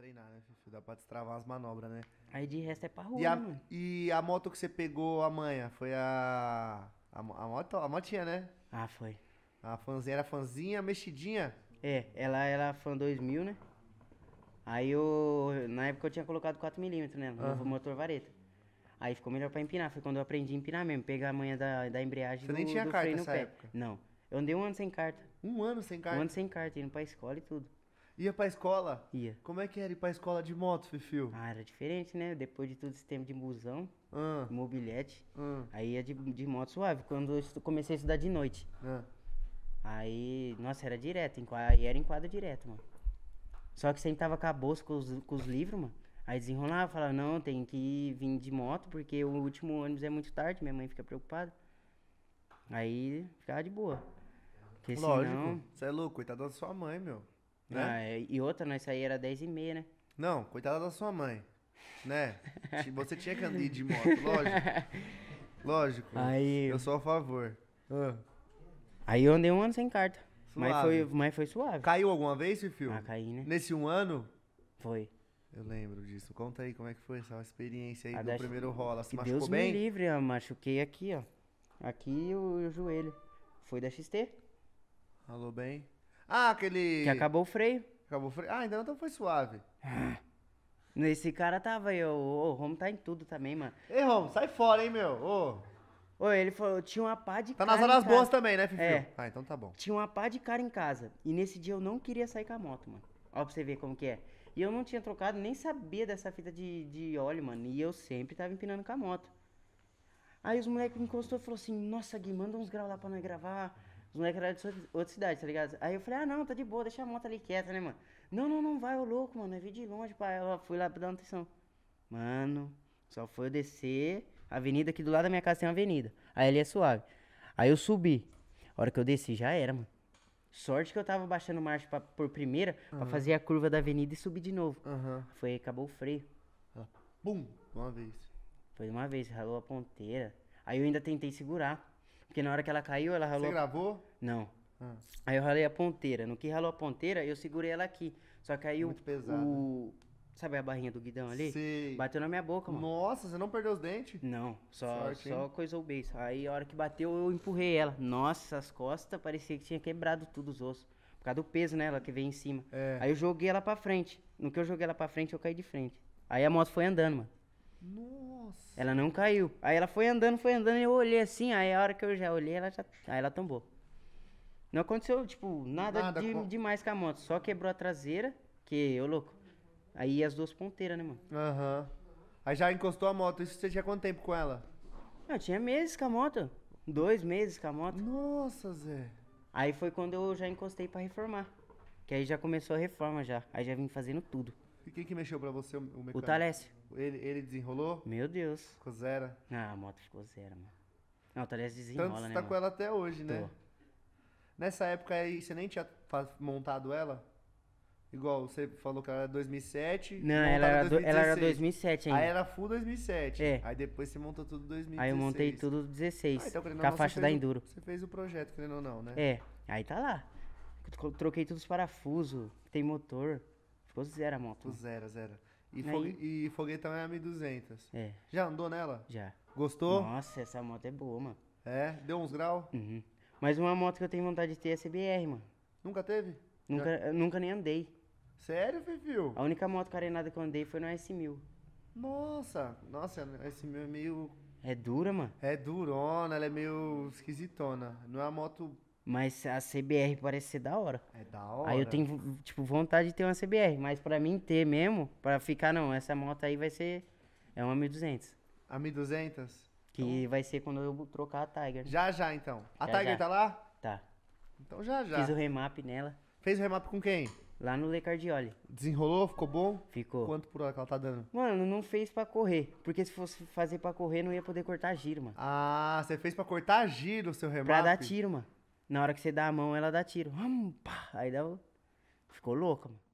treinar, né, Fifi? Dá pra destravar as manobras, né? Aí de resto é pra rua, e a, né, mano. E a moto que você pegou amanhã foi a. A, a moto, a motinha, né? Ah, foi. A fanzinha era fanzinha mexidinha? É, ela era fan 2000, né? Aí eu. Na época eu tinha colocado 4mm nela, né? uhum. motor vareta. Aí ficou melhor pra empinar, foi quando eu aprendi a empinar mesmo, pegar a manha da, da embreagem Você do, nem tinha do carta nessa Época. Não. Eu andei um ano sem carta. Um ano sem carta? Um ano sem carta, indo pra escola e tudo. Ia pra escola? Ia. Como é que era ir pra escola de moto, Fifio? Ah, era diferente, né? Depois de todo esse tempo de busão, ah. mobilete, ah. aí ia de, de moto suave. Quando eu comecei a estudar de noite. Ah. Aí, nossa, era direto, aí era em quadra direto, mano. Só que sempre tava bolsa com os, com os livros, mano. Aí desenrolava, falava, não, tem que vir de moto, porque o último ônibus é muito tarde, minha mãe fica preocupada. Aí ficava de boa. Porque Lógico, você senão... é louco, coitado da sua mãe, meu. Né? Ah, é, e outra, nós saímos era 10 e meia, né? Não, coitada da sua mãe. Né? Você tinha que andar de moto, lógico. Lógico. Aí... Eu sou a favor. Aí eu andei um ano sem carta. Mas foi, mas foi suave. Caiu alguma vez, Fifio? Ah, caí, né? Nesse um ano? Foi. Eu lembro disso. Conta aí como é que foi essa experiência aí a do primeiro rola. Se machucou Deus bem? Deus me livre, eu machuquei aqui, ó. Aqui o, o joelho. Foi da XT. Alô, bem? Ah, aquele. Que acabou o freio. Acabou o freio. Ah, ainda não, então foi suave. Nesse ah, cara tava eu. o Romo tá em tudo também, mano. Ei, Romo, sai fora, hein, meu. Ô. ele falou, tinha uma pá de tá cara. Tá nas horas boas também, né, Fifi? É. Ah, então tá bom. Tinha uma pá de cara em casa. E nesse dia eu não queria sair com a moto, mano. Ó, pra você ver como que é. E eu não tinha trocado, nem sabia dessa fita de, de óleo, mano. E eu sempre tava empinando com a moto. Aí os moleques me encostou e falou assim: Nossa, Gui, manda uns graus lá pra nós gravar. Os moleques eram de outra cidade, tá ligado? Aí eu falei, ah, não, tá de boa, deixa a moto ali quieta, né, mano? Não, não, não vai, ô louco, mano, eu é vi de longe, pai. Eu fui lá pra dar atenção. Mano, só foi eu descer. A avenida aqui do lado da minha casa tem uma avenida. Aí ali é suave. Aí eu subi. A hora que eu desci, já era, mano. Sorte que eu tava baixando marcha pra, por primeira uhum. pra fazer a curva da avenida e subir de novo. Uhum. Foi, acabou o freio. ah, bum! Uma vez. Foi uma vez, ralou a ponteira. Aí eu ainda tentei segurar. Porque na hora que ela caiu, ela ralou. Você gravou? Não. Ah. Aí eu ralei a ponteira. No que ralou a ponteira, eu segurei ela aqui. Só que aí Muito o, pesado. o. Sabe a barrinha do guidão ali? Sim. Bateu na minha boca, mano. Nossa, você não perdeu os dentes? Não, só, Sorte, só coisou o beijo. Aí a hora que bateu, eu empurrei ela. Nossa, as costas parecia que tinha quebrado tudo os ossos. Por causa do peso, né? Ela que veio em cima. É. Aí eu joguei ela pra frente. No que eu joguei ela pra frente, eu caí de frente. Aí a moto foi andando, mano. Nossa. Nossa. Ela não caiu. Aí ela foi andando, foi andando, e eu olhei assim, aí a hora que eu já olhei, ela já. Aí ela tombou. Não aconteceu, tipo, nada, nada de, com... demais com a moto. Só quebrou a traseira, que, ô louco. Aí as duas ponteiras, né, mano? Aham. Uhum. Aí já encostou a moto. Isso você tinha quanto tempo com ela? Eu tinha meses com a moto. Dois meses com a moto. Nossa, Zé. Aí foi quando eu já encostei para reformar. Que aí já começou a reforma já. Aí já vim fazendo tudo. E quem que mexeu para você, o mecânico? O Talésio. Ele, ele desenrolou? Meu Deus. Ficou zero? Ah, a moto ficou zero, mano. Não, talvez desenrola, Tanto né, você né, tá mano? com ela até hoje, né? Nessa época aí, você nem tinha montado ela? Igual, você falou que ela era 2007. Não, ela era, do, ela era 2007 ainda. Aí era full 2007. É. Aí depois você montou tudo 2016. Aí eu montei tudo 16. Ah, então, com não, a faixa da Enduro. O, você fez o projeto, querendo ou não, né? É. Aí tá lá. Troquei todos os parafusos, tem motor. Ficou zero a moto. Ficou zero, zero. E, fogue, e foguetão é a 1200. É. Já andou nela? Já. Gostou? Nossa, essa moto é boa, mano. É? Deu uns graus? Uhum. Mas uma moto que eu tenho vontade de ter é a CBR, mano. Nunca teve? Nunca, nunca nem andei. Sério, Fifio? A única moto carenada que eu andei foi no S1000. Nossa, nossa, S1000 é meio... É dura, mano? É durona, ela é meio esquisitona. Não é uma moto mas a CBR parece ser da hora. É da hora. Aí eu tenho, tipo, vontade de ter uma CBR. Mas pra mim ter mesmo, pra ficar, não. Essa moto aí vai ser. É uma 1200. A 1200? Que então... vai ser quando eu trocar a Tiger. Já já, então. A já, Tiger já. tá lá? Tá. Então já já. Fiz o remap nela. Fez o remap com quem? Lá no Le Cardioli. Desenrolou? Ficou bom? Ficou. Quanto por hora que ela tá dando? Mano, não fez pra correr. Porque se fosse fazer pra correr, não ia poder cortar giro, mano. Ah, você fez pra cortar giro o seu remap? Pra dar tiro, mano. Na hora que você dá a mão, ela dá tiro. Hum, aí dá. Ficou louca, mano.